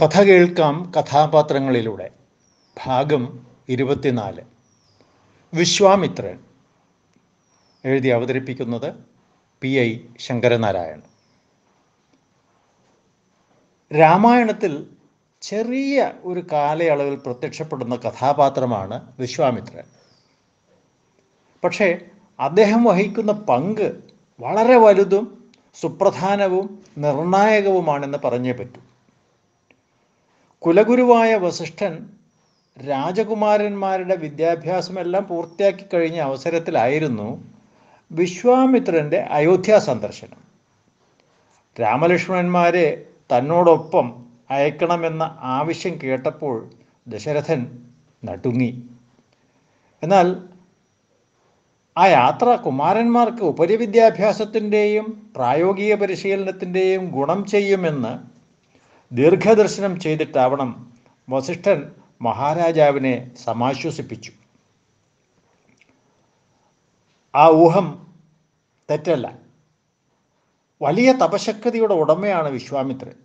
കഥ കേൾക്കാം കഥാപാത്രങ്ങളിലൂടെ ഭാഗം ഇരുപത്തിനാല് വിശ്വാമിത്രൻ എഴുതി അവതരിപ്പിക്കുന്നത് പി ഐ ശങ്കരനാരായണൻ രാമായണത്തിൽ ചെറിയ ഒരു കാലയളവിൽ പ്രത്യക്ഷപ്പെടുന്ന കഥാപാത്രമാണ് വിശ്വാമിത്രൻ പക്ഷേ അദ്ദേഹം വഹിക്കുന്ന പങ്ക് വളരെ വലുതും സുപ്രധാനവും നിർണായകവുമാണെന്ന് പറഞ്ഞേ പറ്റൂ കുലഗുരുവായ വസിഷ്ഠൻ രാജകുമാരന്മാരുടെ വിദ്യാഭ്യാസമെല്ലാം പൂർത്തിയാക്കി കഴിഞ്ഞ അവസരത്തിലായിരുന്നു വിശ്വാമിത്രൻ്റെ അയോധ്യ സന്ദർശനം രാമലക്ഷ്മണന്മാരെ തന്നോടൊപ്പം അയക്കണമെന്ന ആവശ്യം കേട്ടപ്പോൾ ദശരഥൻ നടുങ്ങി എന്നാൽ ആ യാത്ര കുമാരന്മാർക്ക് ഉപരിവിദ്യാഭ്യാസത്തിൻ്റെയും പ്രായോഗിക പരിശീലനത്തിൻ്റെയും ഗുണം ചെയ്യുമെന്ന് ദീർഘദർശനം ചെയ്തിട്ടാവണം വസിഷ്ഠൻ മഹാരാജാവിനെ സമാശ്വസിപ്പിച്ചു ആ ഊഹം തെറ്റല്ല വലിയ തപശക്തിയുടെ ഉടമയാണ് വിശ്വാമിത്രൻ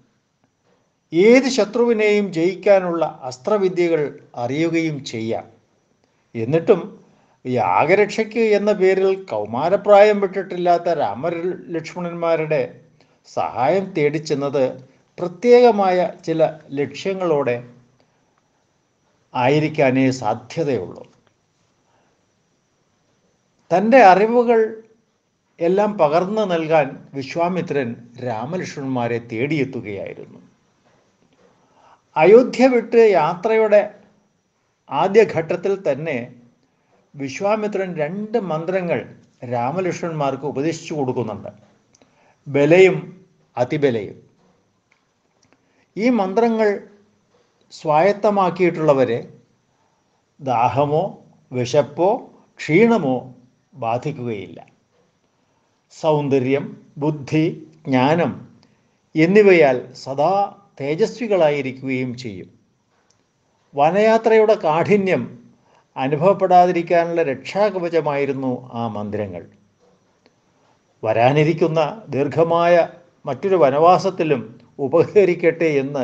ഏത് ശത്രുവിനെയും ജയിക്കാനുള്ള അസ്ത്രവിദ്യകൾ അറിയുകയും ചെയ്യാം എന്നിട്ടും യാഗരക്ഷയ്ക്ക് എന്ന പേരിൽ കൗമാരപ്രായം വിട്ടിട്ടില്ലാത്ത രാമലക്ഷ്മണന്മാരുടെ സഹായം തേടിച്ചെന്നത് പ്രത്യേകമായ ചില ലക്ഷ്യങ്ങളോടെ ആയിരിക്കാനേ സാധ്യതയുള്ളൂ തൻ്റെ അറിവുകൾ എല്ലാം പകർന്നു നൽകാൻ വിശ്വാമിത്രൻ രാമലക്ഷ്മണന്മാരെ തേടിയെത്തുകയായിരുന്നു അയോധ്യ വിട്ട് യാത്രയുടെ ആദ്യഘട്ടത്തിൽ തന്നെ വിശ്വാമിത്രൻ രണ്ട് മന്ത്രങ്ങൾ രാമലക്ഷ്മണന്മാർക്ക് ഉപദേശിച്ചു കൊടുക്കുന്നുണ്ട് ബലയും അതിബലയും ഈ മന്ത്രങ്ങൾ സ്വായത്തമാക്കിയിട്ടുള്ളവരെ ദാഹമോ വിശപ്പോ ക്ഷീണമോ ബാധിക്കുകയില്ല സൗന്ദര്യം ബുദ്ധി ജ്ഞാനം എന്നിവയാൽ സദാ തേജസ്വികളായിരിക്കുകയും ചെയ്യും വനയാത്രയുടെ കാഠിന്യം അനുഭവപ്പെടാതിരിക്കാനുള്ള രക്ഷാകവചമായിരുന്നു ആ മന്ദിരങ്ങൾ വരാനിരിക്കുന്ന ദീർഘമായ മറ്റൊരു വനവാസത്തിലും ഉപകരിക്കട്ടെ എന്ന്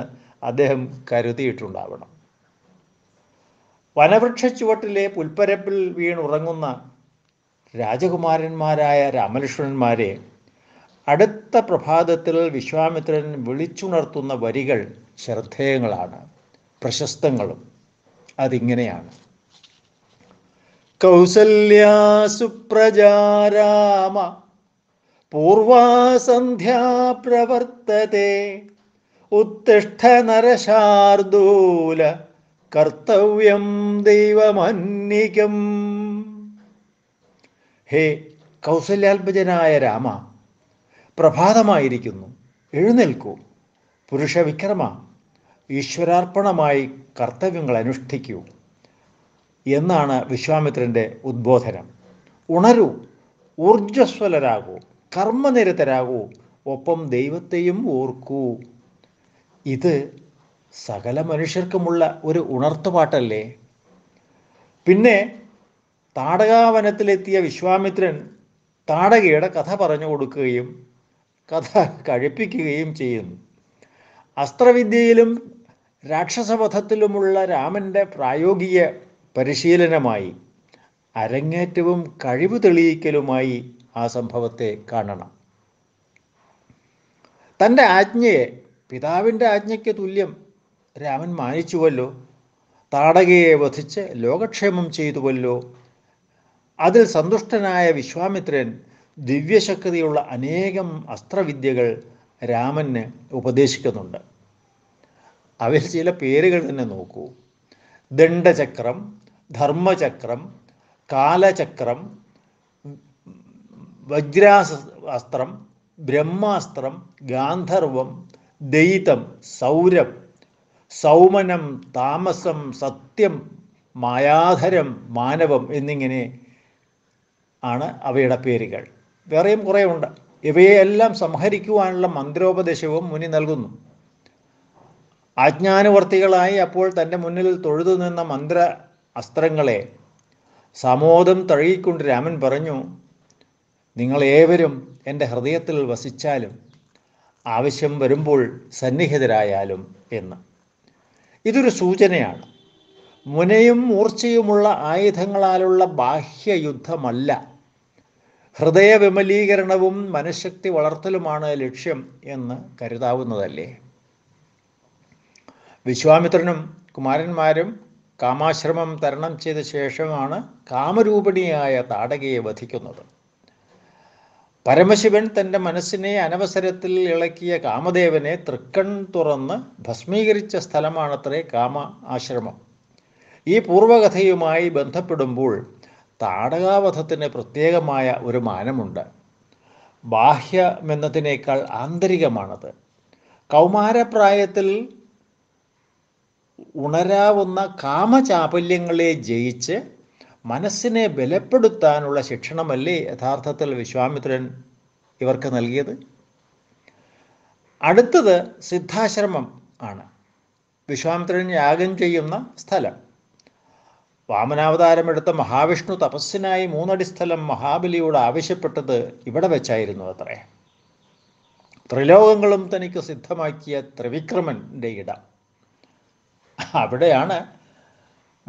അദ്ദേഹം കരുതിയിട്ടുണ്ടാവണം വനവൃക്ഷ ചുവട്ടിലെ പുൽപ്പരപ്പിൽ വീണുറങ്ങുന്ന രാജകുമാരന്മാരായ രാമലക്ഷ്മണന്മാരെ അടുത്ത പ്രഭാതത്തിൽ വിശ്വാമിത്രൻ വിളിച്ചുണർത്തുന്ന വരികൾ ശ്രദ്ധേയങ്ങളാണ് പ്രശസ്തങ്ങളും അതിങ്ങനെയാണ് കൗസല്യാസുപ്രജാരാമ പൂർവാസന്ധ്യാ പ്രവർത്തത്തെ ഉത്തിഷ്ഠ നരശാർദൂല കർത്തവ്യം ദൈവമന്യകം ഹേ കൗസല്യാത്മജനായ രാമ പ്രഭാതമായിരിക്കുന്നു എഴുന്നേൽക്കൂ പുരുഷവിക്രമ ഈശ്വരാർപ്പണമായി കർത്തവ്യങ്ങൾ അനുഷ്ഠിക്കൂ എന്നാണ് വിശ്വാമിത്രൻ്റെ ഉദ്ബോധനം ഉണരൂ ഊർജ്ജസ്വലരാകൂ കർമ്മനിരതരാകൂ ഒപ്പം ദൈവത്തെയും ഓർക്കൂ ഇത് സകല മനുഷ്യർക്കുമുള്ള ഒരു ഉണർത്തുപാട്ടല്ലേ പിന്നെ താടകാവനത്തിലെത്തിയ വിശ്വാമിത്രൻ താടകയുടെ കഥ പറഞ്ഞു കൊടുക്കുകയും കഥ കഴിപ്പിക്കുകയും ചെയ്യുന്നു അസ്ത്രവിദ്യയിലും രാക്ഷസപഥത്തിലുമുള്ള രാമൻ്റെ പ്രായോഗിക പരിശീലനമായി അരങ്ങേറ്റവും കഴിവ് തെളിയിക്കലുമായി ആ സംഭവത്തെ കാണണം തൻ്റെ ആജ്ഞയെ പിതാവിൻ്റെ ആജ്ഞയ്ക്ക് തുല്യം രാമൻ മാനിച്ചുവല്ലോ താടകയെ വധിച്ച് ലോകക്ഷേമം ചെയ്തുവല്ലോ അതിൽ സന്തുഷ്ടനായ വിശ്വാമിത്രൻ ദിവ്യശക്തിയുള്ള അനേകം അസ്ത്രവിദ്യകൾ രാമന് ഉപദേശിക്കുന്നുണ്ട് അവയിൽ ചില പേരുകൾ തന്നെ നോക്കൂ ദണ്ഡചക്രം ധർമ്മചക്രം കാലചക്രം വജ്രാസ അസ്ത്രം ബ്രഹ്മാസ്ത്രം ഗാന്ധർവം ദൈതം സൗരം സൗമനം താമസം സത്യം മായാധരം മാനവം എന്നിങ്ങനെ ആണ് അവയുടെ പേരുകൾ വേറെയും കുറേ ഉണ്ട് ഇവയെല്ലാം സംഹരിക്കുവാനുള്ള മന്ത്രോപദേശവും മുനി നൽകുന്നു ആജ്ഞാനുവർത്തികളായി അപ്പോൾ തൻ്റെ മുന്നിൽ തൊഴുതു നിന്ന മന്ത്ര അസ്ത്രങ്ങളെ സമോദം തഴുകിക്കൊണ്ട് രാമൻ പറഞ്ഞു നിങ്ങൾ ഏവരും എൻ്റെ ഹൃദയത്തിൽ വസിച്ചാലും ആവശ്യം വരുമ്പോൾ സന്നിഹിതരായാലും എന്ന് ഇതൊരു സൂചനയാണ് മുനയും മൂർച്ചയുമുള്ള ആയുധങ്ങളാലുള്ള ബാഹ്യയുദ്ധമല്ല ഹൃദയ വിമലീകരണവും മനഃശക്തി വളർത്തലുമാണ് ലക്ഷ്യം എന്ന് കരുതാവുന്നതല്ലേ വിശ്വാമിത്രനും കുമാരന്മാരും കാമാശ്രമം തരണം ചെയ്ത ശേഷമാണ് കാമരൂപിണിയായ താടകയെ വധിക്കുന്നത് പരമശിവൻ തൻ്റെ മനസ്സിനെ അനവസരത്തിൽ ഇളക്കിയ കാമദേവനെ തൃക്കൺ തുറന്ന് ഭസ്മീകരിച്ച സ്ഥലമാണത്രേ കാമ ആശ്രമം ഈ പൂർവകഥയുമായി ബന്ധപ്പെടുമ്പോൾ താടകാവധത്തിന് പ്രത്യേകമായ ഒരു മാനമുണ്ട് ബാഹ്യമെന്നതിനേക്കാൾ ആന്തരികമാണത് കൗമാരപ്രായത്തിൽ ഉണരാവുന്ന കാമചാപല്യങ്ങളെ ജയിച്ച് മനസ്സിനെ ബലപ്പെടുത്താനുള്ള ശിക്ഷണമല്ലേ യഥാർത്ഥത്തിൽ വിശ്വാമിത്രൻ ഇവർക്ക് നൽകിയത് അടുത്തത് സിദ്ധാശ്രമം ആണ് വിശ്വാമിത്രൻ യാഗം ചെയ്യുന്ന സ്ഥലം വാമനാവതാരമെടുത്ത മഹാവിഷ്ണു തപസ്സിനായി മൂന്നടി സ്ഥലം മഹാബലിയോട് ആവശ്യപ്പെട്ടത് ഇവിടെ വെച്ചായിരുന്നു അത്രേ ത്രിലോകങ്ങളും തനിക്ക് സിദ്ധമാക്കിയ ത്രിവിക്രമൻ്റെ ഇടം അവിടെയാണ്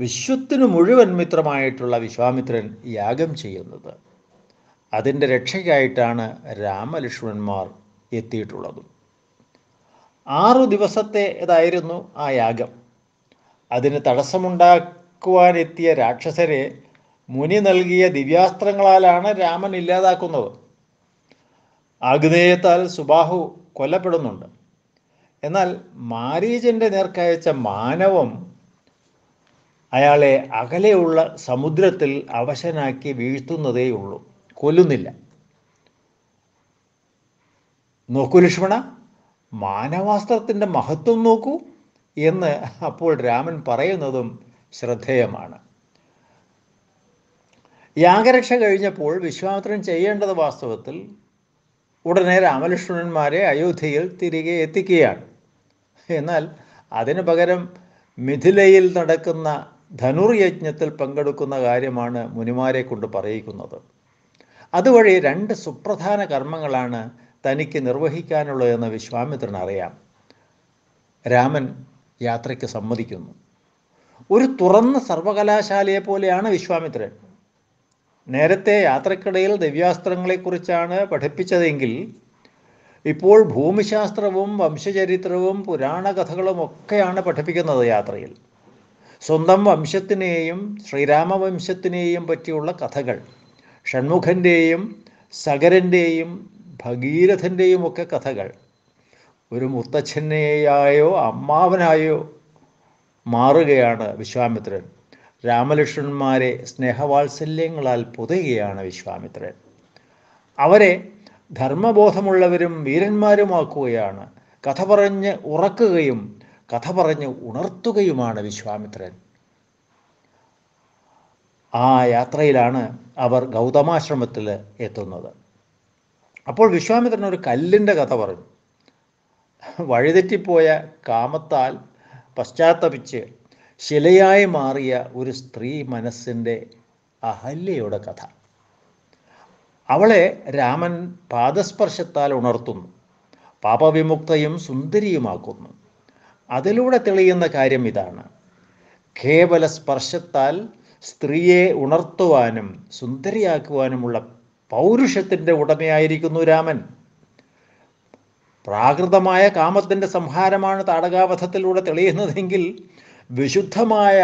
വിശ്വത്തിനു മുഴുവൻ മിത്രമായിട്ടുള്ള വിശ്വാമിത്രൻ യാഗം ചെയ്യുന്നത് അതിൻ്റെ രക്ഷയ്ക്കായിട്ടാണ് രാമലക്ഷ്മണന്മാർ എത്തിയിട്ടുള്ളത് ആറു ദിവസത്തെ ഇതായിരുന്നു ആ യാഗം അതിന് തടസ്സമുണ്ടാക്കുവാനെത്തിയ രാക്ഷസരെ മുനി നൽകിയ ദിവ്യാസ്ത്രങ്ങളാലാണ് രാമൻ ഇല്ലാതാക്കുന്നത് ആഗ്നേയത്താൽ സുബാഹു കൊല്ലപ്പെടുന്നുണ്ട് എന്നാൽ മാരീജൻ്റെ നേർക്കയച്ച മാനവം അയാളെ അകലെയുള്ള സമുദ്രത്തിൽ അവശനാക്കി വീഴ്ത്തുന്നതേയുള്ളൂ കൊല്ലുന്നില്ല നോക്കൂ ലക്ഷ്മണ മാനവാസ്ത്രത്തിൻ്റെ മഹത്വം നോക്കൂ എന്ന് അപ്പോൾ രാമൻ പറയുന്നതും ശ്രദ്ധേയമാണ് യാഗരക്ഷ കഴിഞ്ഞപ്പോൾ വിശ്വാമിത്രൻ ചെയ്യേണ്ടത് വാസ്തവത്തിൽ ഉടനെ രാമലക്ഷ്മണന്മാരെ അയോധ്യയിൽ തിരികെ എത്തിക്കുകയാണ് എന്നാൽ അതിനു പകരം മിഥിലയിൽ നടക്കുന്ന ധനുർയജ്ഞത്തിൽ പങ്കെടുക്കുന്ന കാര്യമാണ് മുനിമാരെ കൊണ്ട് പറയിക്കുന്നത് അതുവഴി രണ്ട് സുപ്രധാന കർമ്മങ്ങളാണ് തനിക്ക് നിർവഹിക്കാനുള്ളതെന്ന് വിശ്വാമിത്രൻ അറിയാം രാമൻ യാത്രയ്ക്ക് സമ്മതിക്കുന്നു ഒരു തുറന്ന സർവകലാശാലയെ പോലെയാണ് വിശ്വാമിത്രൻ നേരത്തെ യാത്രക്കിടയിൽ ദിവ്യാസ്ത്രങ്ങളെക്കുറിച്ചാണ് പഠിപ്പിച്ചതെങ്കിൽ ഇപ്പോൾ ഭൂമിശാസ്ത്രവും വംശചരിത്രവും പുരാണ ഒക്കെയാണ് പഠിപ്പിക്കുന്നത് യാത്രയിൽ സ്വന്തം വംശത്തിനെയും ശ്രീരാമവംശത്തിനെയും പറ്റിയുള്ള കഥകൾ ഷൺമുഖൻ്റെയും സകരൻ്റെയും ഭഗീരഥൻ്റെയും ഒക്കെ കഥകൾ ഒരു മുത്തച്ഛനെയായോ അമ്മാവനായോ മാറുകയാണ് വിശ്വാമിത്രൻ രാമലക്ഷ്മണന്മാരെ സ്നേഹവാത്സല്യങ്ങളാൽ പൊതുകയാണ് വിശ്വാമിത്രൻ അവരെ ധർമ്മബോധമുള്ളവരും വീരന്മാരുമാക്കുകയാണ് കഥ പറഞ്ഞ് ഉറക്കുകയും കഥ പറഞ്ഞ് ഉണർത്തുകയുമാണ് വിശ്വാമിത്രൻ ആ യാത്രയിലാണ് അവർ ഗൗതമാശ്രമത്തിൽ എത്തുന്നത് അപ്പോൾ വിശ്വാമിത്രൻ ഒരു കല്ലിൻ്റെ കഥ പറഞ്ഞു വഴിതെറ്റിപ്പോയ കാമത്താൽ പശ്ചാത്തപിച്ച് ശിലയായി മാറിയ ഒരു സ്ത്രീ മനസ്സിൻ്റെ അഹല്യയുടെ കഥ അവളെ രാമൻ പാദസ്പർശത്താൽ ഉണർത്തുന്നു പാപവിമുക്തയും സുന്ദരിയുമാക്കുന്നു അതിലൂടെ തെളിയുന്ന കാര്യം ഇതാണ് കേവല സ്പർശത്താൽ സ്ത്രീയെ ഉണർത്തുവാനും സുന്ദരിയാക്കുവാനുമുള്ള പൗരുഷത്തിൻ്റെ ഉടമയായിരിക്കുന്നു രാമൻ പ്രാകൃതമായ കാമത്തിൻ്റെ സംഹാരമാണ് താടകാവധത്തിലൂടെ തെളിയുന്നതെങ്കിൽ വിശുദ്ധമായ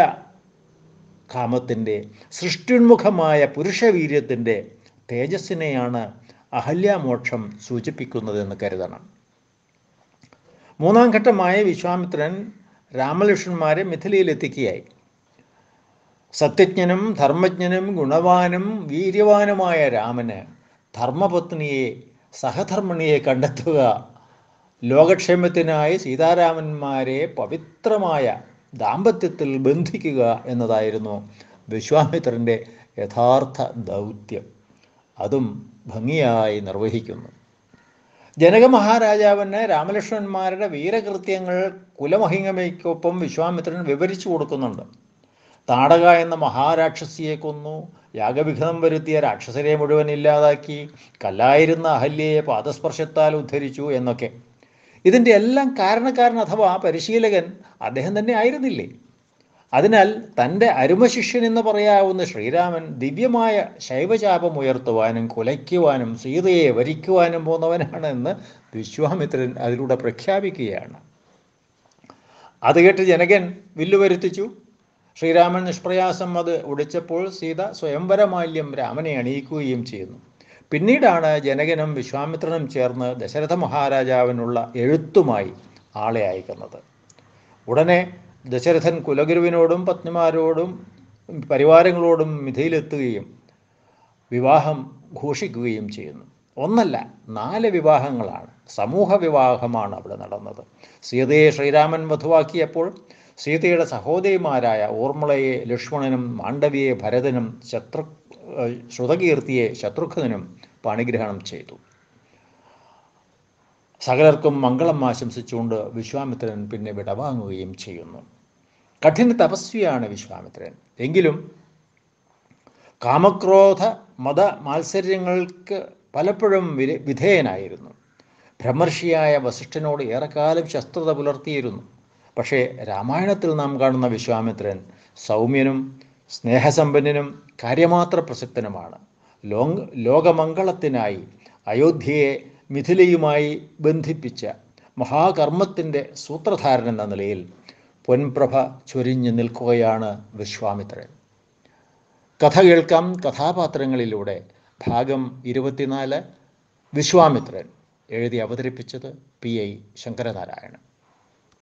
കാമത്തിൻ്റെ സൃഷ്ടിന്മുഖമായ പുരുഷവീര്യത്തിൻ്റെ തേജസ്സിനെയാണ് അഹല്യാമോക്ഷം സൂചിപ്പിക്കുന്നതെന്ന് കരുതണം മൂന്നാം ഘട്ടമായ വിശ്വാമിത്രൻ രാമലക്ഷ്മണന്മാരെ മിഥിലയിലെത്തിക്കുകയായി സത്യജ്ഞനും ധർമ്മജ്ഞനും ഗുണവാനും വീര്യവാനുമായ രാമന് ധർമ്മപത്നിയെ സഹധർമ്മിണിയെ കണ്ടെത്തുക ലോകക്ഷേമത്തിനായി സീതാരാമന്മാരെ പവിത്രമായ ദാമ്പത്യത്തിൽ ബന്ധിക്കുക എന്നതായിരുന്നു വിശ്വാമിത്രൻ്റെ യഥാർത്ഥ ദൗത്യം അതും ഭംഗിയായി നിർവഹിക്കുന്നു ജനക മഹാരാജാവിന് രാമലക്ഷ്മണന്മാരുടെ വീരകൃത്യങ്ങൾ കുലമഹിംഗമയ്ക്കൊപ്പം വിശ്വാമിത്രൻ വിവരിച്ചു കൊടുക്കുന്നുണ്ട് താടക എന്ന മഹാരാക്ഷസിയെ കൊന്നു യാഗവിഘ്നം വരുത്തിയ രാക്ഷസരെ മുഴുവൻ ഇല്ലാതാക്കി കല്ലായിരുന്ന അഹല്യയെ പാദസ്പർശത്താൽ ഉദ്ധരിച്ചു എന്നൊക്കെ ഇതിൻ്റെ എല്ലാം കാരണക്കാരൻ അഥവാ പരിശീലകൻ അദ്ദേഹം തന്നെ ആയിരുന്നില്ലേ അതിനാൽ തൻ്റെ അരുമശിഷ്യൻ എന്ന് പറയാവുന്ന ശ്രീരാമൻ ദിവ്യമായ ശൈവചാപം ഉയർത്തുവാനും കുലയ്ക്കുവാനും സീതയെ വരിക്കുവാനും പോകുന്നവനാണ് എന്ന് വിശ്വാമിത്രൻ അതിലൂടെ പ്രഖ്യാപിക്കുകയാണ് അത് കേട്ട് ജനകൻ വില്ലുവരുത്തിച്ചു ശ്രീരാമൻ നിഷ്പ്രയാസം അത് ഉടിച്ചപ്പോൾ സീത സ്വയംവരമാല്യം രാമനെ അണിയിക്കുകയും ചെയ്യുന്നു പിന്നീടാണ് ജനകനും വിശ്വാമിത്രനും ചേർന്ന് ദശരഥ മഹാരാജാവിനുള്ള എഴുത്തുമായി ആളെ അയക്കുന്നത് ഉടനെ ദശരഥൻ കുലഗുരുവിനോടും പത്നിമാരോടും പരിവാരങ്ങളോടും മിഥയിലെത്തുകയും വിവാഹം ഘോഷിക്കുകയും ചെയ്യുന്നു ഒന്നല്ല നാല് വിവാഹങ്ങളാണ് സമൂഹ വിവാഹമാണ് അവിടെ നടന്നത് സീതയെ ശ്രീരാമൻ വധുവാക്കിയപ്പോൾ സീതയുടെ സഹോദരിമാരായ ഓർമ്മളയെ ലക്ഷ്മണനും മാണ്ഡവിയെ ഭരതനും ശത്രു ശ്രുതകീർത്തിയെ ശത്രുഘ്നും പാണിഗ്രഹണം ചെയ്തു സകലർക്കും മംഗളം ആശംസിച്ചുകൊണ്ട് വിശ്വാമിത്രൻ പിന്നെ വിടവാങ്ങുകയും ചെയ്യുന്നു കഠിന തപസ്വിയാണ് വിശ്വാമിത്രൻ എങ്കിലും കാമക്രോധ മത മാത്സര്യങ്ങൾക്ക് പലപ്പോഴും വിധേയനായിരുന്നു ബ്രഹ്മർഷിയായ വസിഷ്ഠനോട് ഏറെക്കാലം ശസ്ത്രത പുലർത്തിയിരുന്നു പക്ഷേ രാമായണത്തിൽ നാം കാണുന്ന വിശ്വാമിത്രൻ സൗമ്യനും സ്നേഹസമ്പന്നനും കാര്യമാത്ര പ്രസക്തനുമാണ് ലോങ് ലോകമംഗളത്തിനായി അയോധ്യയെ മിഥിലയുമായി ബന്ധിപ്പിച്ച മഹാകർമ്മത്തിൻ്റെ സൂത്രധാരൻ എന്ന നിലയിൽ പൊൻപ്രഭ ചൊരിഞ്ഞു നിൽക്കുകയാണ് വിശ്വാമിത്രൻ കഥ കേൾക്കാം കഥാപാത്രങ്ങളിലൂടെ ഭാഗം ഇരുപത്തിനാല് വിശ്വാമിത്രൻ എഴുതി അവതരിപ്പിച്ചത് പി ഐ ശങ്കരനാരായണൻ